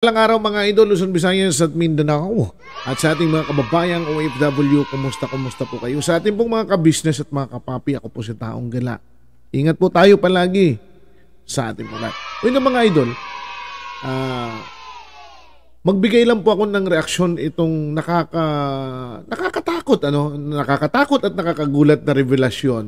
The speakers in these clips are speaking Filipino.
Alang araw mga idol, Luzon, Visayas at Mindanao at sa ating mga kababayang OFW, kumusta kumusta po kayo? Sa ating pong mga kabisnes at mga kapapi, ako po si Taong Gala. Ingat po tayo palagi sa ating mga. Uy mga idol, uh, magbigay lang po ako ng reaksyon itong nakaka, nakakatakot, ano? nakakatakot at nakakagulat na revelasyon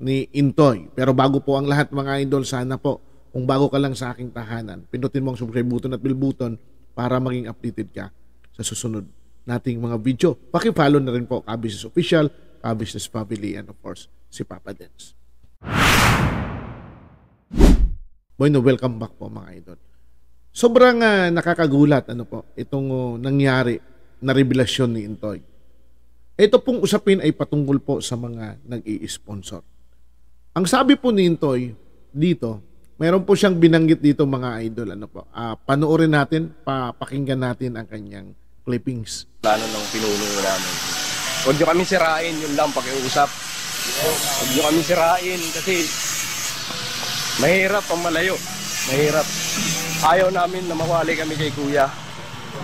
ni Intoy. Pero bago po ang lahat mga idol, sana po kung bago ka lang sa aking tahanan, pindutin mo ang subscribe button at bell button para maging updated ka sa susunod nating mga video. Paki-follow na rin po Kabusiness Official, Kabusiness Family, and of course, si Papa Dance. Bueno, welcome back po mga idol. Sobrang uh, nakakagulat ano po itong uh, nangyari na revelasyon ni Intoy. Ito pong usapin ay patungkol po sa mga nag-i-sponsor. Ang sabi po ni Intoy dito, Meron po siyang binanggit dito mga idol. Ano po? Uh, panoorin natin, papakinggan natin ang kanyang clippings. Plano ng pinuno namin. Huwag niyo kami sirain, yun lang pakiusap. Huwag niyo kami sirain kasi mahirap ang malayo. Mahirap. Ayaw namin na mawali kami kay kuya.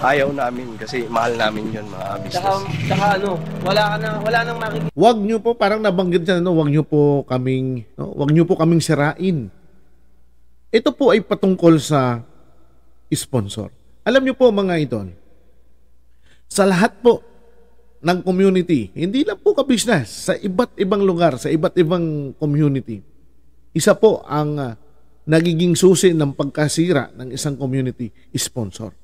Ayaw namin kasi mahal namin yun mga business. Saka, saka ano, wala ka na, wala nang makikita. Huwag niyo po, parang nabanggit siya, no? huwag niyo po kaming, no? huwag niyo po kaming sirain. Ito po ay patungkol sa sponsor. Alam niyo po mga idol, sa lahat po ng community, hindi lang po ka-business, sa iba't ibang lugar, sa iba't ibang community, isa po ang uh, nagiging susi ng pagkasira ng isang community sponsor.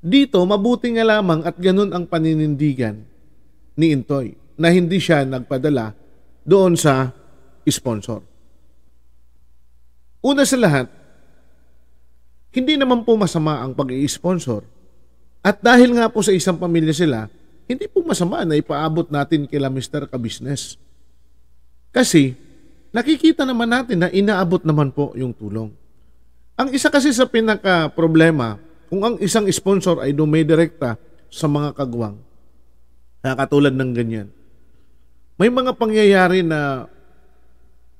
Dito, mabuti nga lamang at ganun ang paninindigan ni Intoy na hindi siya nagpadala doon sa sponsor. Una sa lahat, hindi naman po masama ang pag-i-sponsor. At dahil nga po sa isang pamilya sila, hindi po masama na ipaabot natin kila Mr. Kabisnes. Kasi, nakikita naman natin na inaabot naman po yung tulong. Ang isa kasi sa pinaka-problema, kung ang isang sponsor ay dumidirekta sa mga kagwang, nakatulad ng ganyan, may mga pangyayari na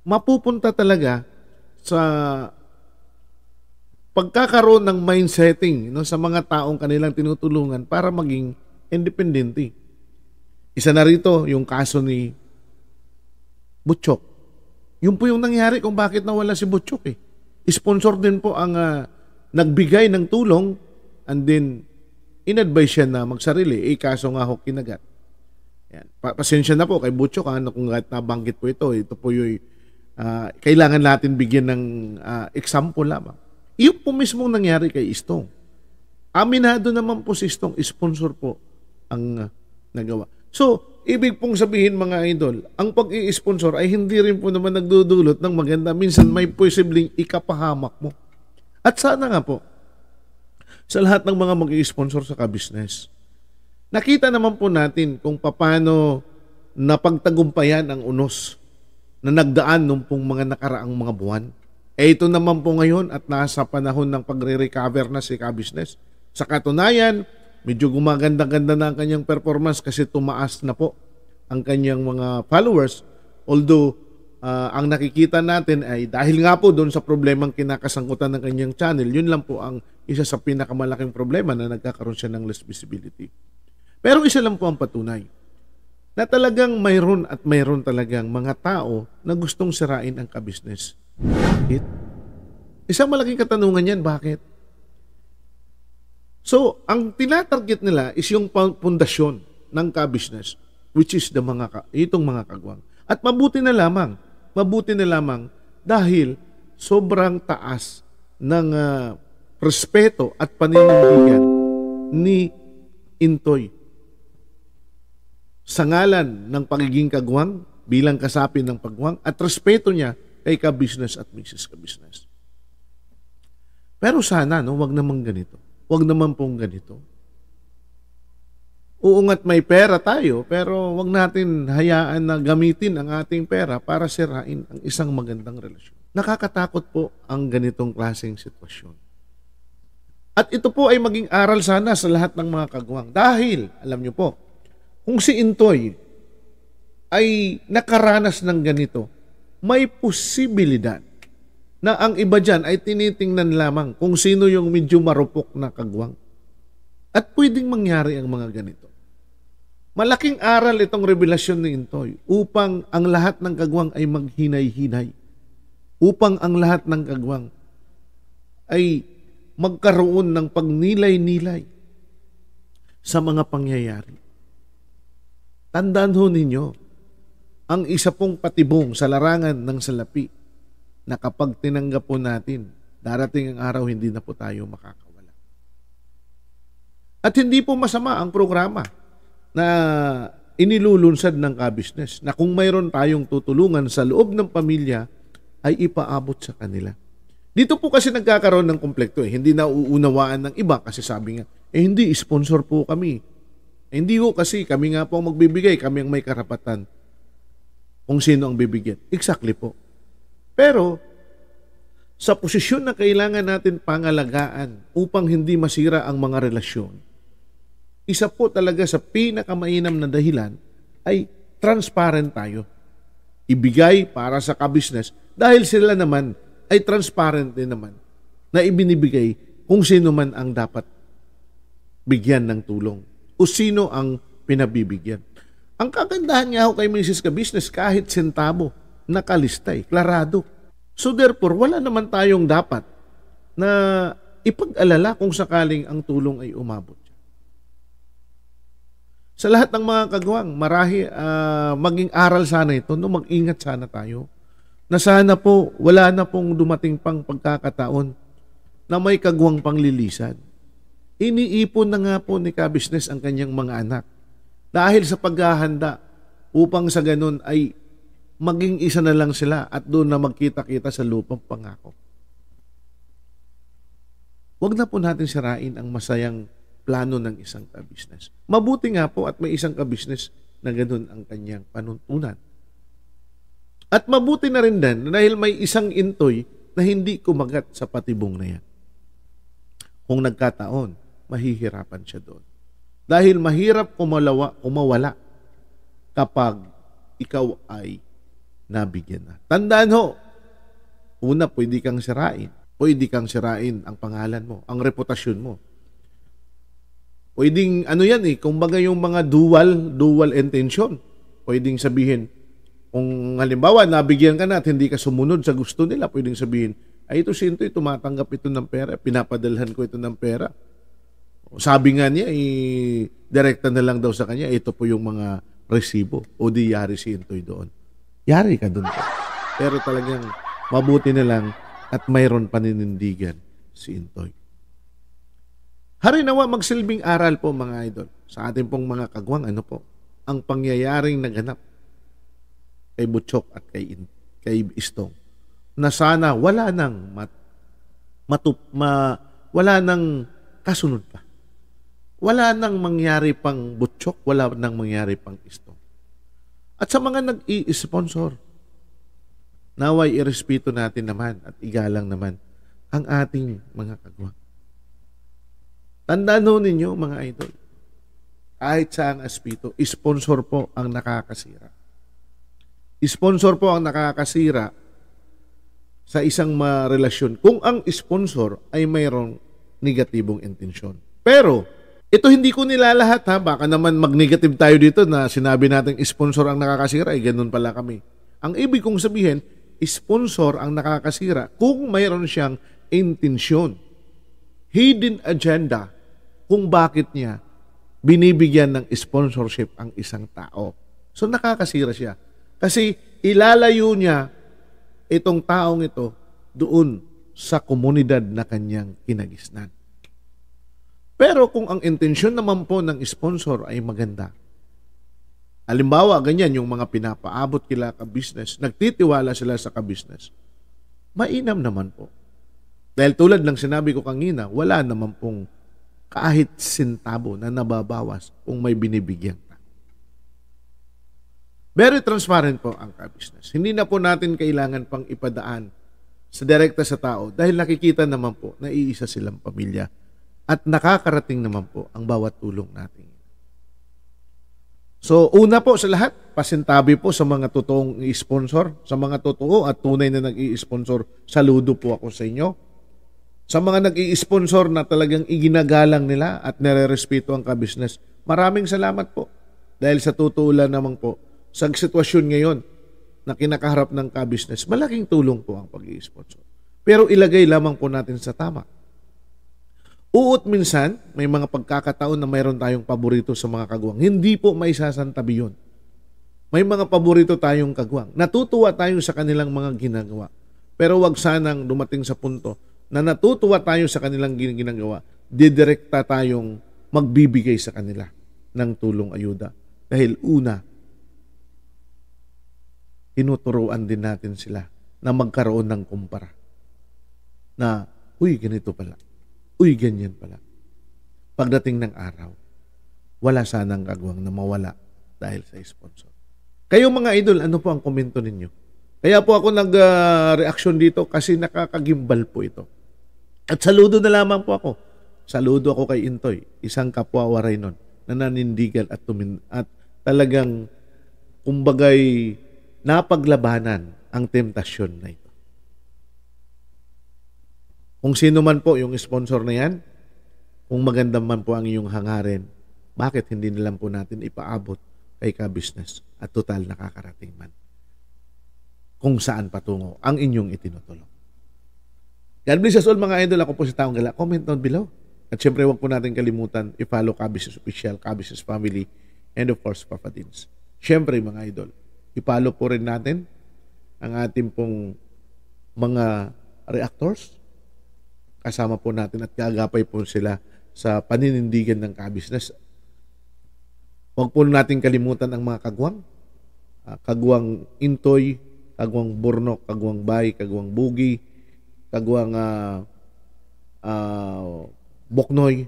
mapupunta talaga sa pagkakaroon ng mind no, sa mga taong kanilang tinutulungan para maging independente. Isa na rito yung kaso ni Butchok. Yun po yung nangyari kung bakit nawala si Butchok eh. Sponsor din po ang uh, nagbigay ng tulong and then inadvise siya na magsarili. Eh kaso nga ho kinagat. Yan. Pa- pasensya na po kay Butchok ha, ah, kung nabanggit po ito. Ito po yung uh, kailangan natin bigyan ng uh, example lamang. Iyon po mismo nangyari kay Istong. Aminado naman po si Istong, sponsor po ang uh, nagawa. So, ibig pong sabihin mga idol, ang pag-i-sponsor ay hindi rin po naman nagdudulot ng maganda. Minsan may posibleng ikapahamak mo. At sana nga po, sa lahat ng mga mag-i-sponsor sa ka-business, nakita naman po natin kung paano napagtagumpayan ang unos na nagdaan nung pong mga nakaraang mga buwan. Eh ito naman po ngayon at nasa panahon ng pagre-recover na si ka Sa katunayan, medyo gumaganda-ganda na ang kanyang performance kasi tumaas na po ang kanyang mga followers. Although, uh, ang nakikita natin ay dahil nga po doon sa problemang kinakasangkutan ng kanyang channel, yun lang po ang isa sa pinakamalaking problema na nagkakaroon siya ng less visibility. Pero isa lang po ang patunay na talagang mayroon at mayroon talagang mga tao na gustong sirain ang kabisnes. Bakit? Isang malaking katanungan yan, bakit? So, ang tinatarget nila is yung pundasyon ng kabisnes, which is the mga, itong mga kagwang. At mabuti na lamang, mabuti na lamang dahil sobrang taas ng uh, respeto at paninindigan ni Intoy sa ngalan ng pagiging kagwang bilang kasapin ng pagwang at respeto niya kay ka-business at Mrs. Ka-business. Pero sana, no, wag naman ganito. Wag naman pong ganito. Uungat may pera tayo, pero wag natin hayaan na gamitin ang ating pera para sirain ang isang magandang relasyon. Nakakatakot po ang ganitong klaseng sitwasyon. At ito po ay maging aral sana sa lahat ng mga kagwang. Dahil, alam niyo po, kung si Intoy ay nakaranas ng ganito, may posibilidad na ang iba dyan ay tinitingnan lamang kung sino yung medyo marupok na kagwang. At pwedeng mangyari ang mga ganito. Malaking aral itong revelasyon ni Intoy upang ang lahat ng kagwang ay maghinay-hinay. Upang ang lahat ng kagwang ay magkaroon ng pagnilay-nilay sa mga pangyayari. Tandaan ho ninyo, ang isa pong patibong sa larangan ng salapi na kapag tinanggap po natin, darating ang araw hindi na po tayo makakawala. At hindi po masama ang programa na inilulunsad ng kabisnes na kung mayroon tayong tutulungan sa loob ng pamilya ay ipaabot sa kanila. Dito po kasi nagkakaroon ng komplekto eh. Hindi na uunawaan ng iba kasi sabi nga, eh hindi, sponsor po kami eh, hindi ko kasi kami nga po ang magbibigay, kami ang may karapatan kung sino ang bibigyan. Exactly po. Pero, sa posisyon na kailangan natin pangalagaan upang hindi masira ang mga relasyon, isa po talaga sa pinakamainam na dahilan ay transparent tayo. Ibigay para sa kabisnes dahil sila naman ay transparent din naman na ibinibigay kung sino man ang dapat bigyan ng tulong kung sino ang pinabibigyan. Ang kagandahan niya ho kay Mrs. ka kahit sentabo nakalista eh, klarado. So therefore, wala naman tayong dapat na ipag-alala kung sakaling ang tulong ay umabot. Sa lahat ng mga kagawang, marahi, uh, maging aral sana ito, no? mag-ingat sana tayo na sana po wala na pong dumating pang pagkakataon na may kagwang panglilisan Iniipon na nga po ni Kabisnes ang kanyang mga anak dahil sa paghahanda upang sa ganun ay maging isa na lang sila at doon na magkita-kita sa lupang pangako. Huwag na po natin sirain ang masayang plano ng isang kabisnes. Mabuti nga po at may isang kabisnes na ganun ang kanyang panuntunan. At mabuti na rin din dahil may isang intoy na hindi kumagat sa patibong na yan. Kung nagkataon mahihirapan siya doon. Dahil mahirap kumalawa, kumawala kapag ikaw ay nabigyan na. Tandaan ho, una, pwede kang sirain. Pwede kang sirain ang pangalan mo, ang reputasyon mo. Pwedeng ano yan eh, kumbaga yung mga dual, dual intention. Pwedeng sabihin, kung halimbawa nabigyan ka na at hindi ka sumunod sa gusto nila, pwedeng sabihin, ay ito si ito, eh, tumatanggap ito ng pera, pinapadalhan ko ito ng pera sabi nga niya, i-direkta eh, na lang daw sa kanya, ito po yung mga resibo. O di yari si Intoy doon. Yari ka doon. Pero talagang mabuti na lang at mayroon paninindigan si Intoy. Harinawa magsilbing aral po mga idol sa ating pong mga kagwang ano po ang pangyayaring naganap kay Butchok at kay, In, kay Istong na sana wala nang mat, matup, ma, wala nang kasunod pa wala nang mangyari pang butchok, wala nang mangyari pang isto. At sa mga nag-i-sponsor, naway irespeto natin naman at igalang naman ang ating mga kagwa. Tandaan ho ninyo mga idol, kahit saan aspito, sponsor po ang nakakasira. Sponsor po ang nakakasira sa isang relasyon kung ang sponsor ay mayroong negatibong intensyon. Pero, ito hindi ko nilalahat ha, baka naman mag-negative tayo dito na sinabi natin sponsor ang nakakasira, eh, ganun pala kami. Ang ibig kong sabihin, sponsor ang nakakasira kung mayroon siyang intensyon. Hidden agenda kung bakit niya binibigyan ng sponsorship ang isang tao. So nakakasira siya. Kasi ilalayo niya itong taong ito doon sa komunidad na kanyang kinagisnan. Pero kung ang intensyon naman po ng sponsor ay maganda, Halimbawa, ganyan yung mga pinapaabot kila ka-business, nagtitiwala sila sa ka-business. Mainam naman po. Dahil tulad ng sinabi ko kanina, wala naman pong kahit sintabo na nababawas kung may binibigyan ka. Very transparent po ang ka-business. Hindi na po natin kailangan pang ipadaan sa direkta sa tao dahil nakikita naman po na iisa silang pamilya at nakakarating naman po ang bawat tulong natin. So, una po sa lahat, pasintabi po sa mga totoong sponsor sa mga totoo at tunay na nag-i-sponsor, saludo po ako sa inyo. Sa mga nag-i-sponsor na talagang iginagalang nila at nare-respeto ang ka-business, maraming salamat po. Dahil sa totoo naman po, sa sitwasyon ngayon na kinakaharap ng ka-business, malaking tulong po ang pag-i-sponsor. Pero ilagay lamang po natin sa tama Uot minsan, may mga pagkakataon na mayroon tayong paborito sa mga kagawang. Hindi po maisasantabi yun. May mga paborito tayong kagawang. Natutuwa tayo sa kanilang mga ginagawa. Pero wag sanang dumating sa punto na natutuwa tayo sa kanilang ginagawa. Didirekta tayong magbibigay sa kanila ng tulong ayuda. Dahil una, tinuturuan din natin sila na magkaroon ng kumpara. Na, uy, ganito pala uy, ganyan pala. Pagdating ng araw, wala sanang agwang na mawala dahil sa sponsor. Kayo mga idol, ano po ang komento ninyo? Kaya po ako nag-reaction dito kasi nakakagimbal po ito. At saludo na lamang po ako. Saludo ako kay Intoy, isang kapwa waray nun, na nanindigal at, tumin- at talagang kumbagay napaglabanan ang temptasyon na ito. Kung sino man po yung sponsor na yan, kung maganda man po ang iyong hangarin, bakit hindi nilang po natin ipaabot kay ka-business at total nakakarating man kung saan patungo ang inyong itinutulong. God bless us all mga idol. Ako po si Taong Gala. Comment down below. At syempre huwag po natin kalimutan i-follow Kabusiness Official, Kabusiness Family, and of course Papa Dins. Syempre mga idol, i-follow po rin natin ang ating pong mga reactors kasama po natin at kaagapay po sila sa paninindigan ng kabisnes. Huwag po natin kalimutan ang mga kagwang. Ah, kagwang Intoy, kagwang Burnok, kagwang Bay, kagwang Bugi, kagwang uh, uh, Boknoy,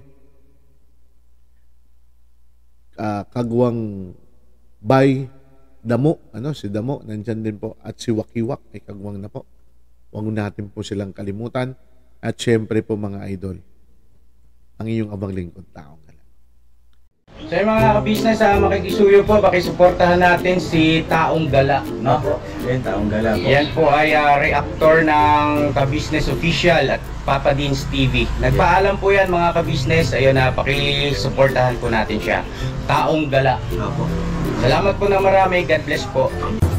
uh, kagwang Bay, Damo, ano si Damo, nandyan din po. At si Wakiwak ay kagwang na po. Huwag natin po silang kalimutan at syempre po mga idol, ang inyong abang lingkod taong gala. So yung mga kabisnes, uh, ah, makikisuyo po, pakisuportahan natin si Taong Gala. No? Opo, yan Taong Gala po. Yan po ay uh, reactor ng kabisnes official at Papa Deans TV. Nagpaalam po yan mga kabisnes, ayun na, uh, pakisuportahan po natin siya. Taong Gala. Opo. Salamat po na marami, God bless po.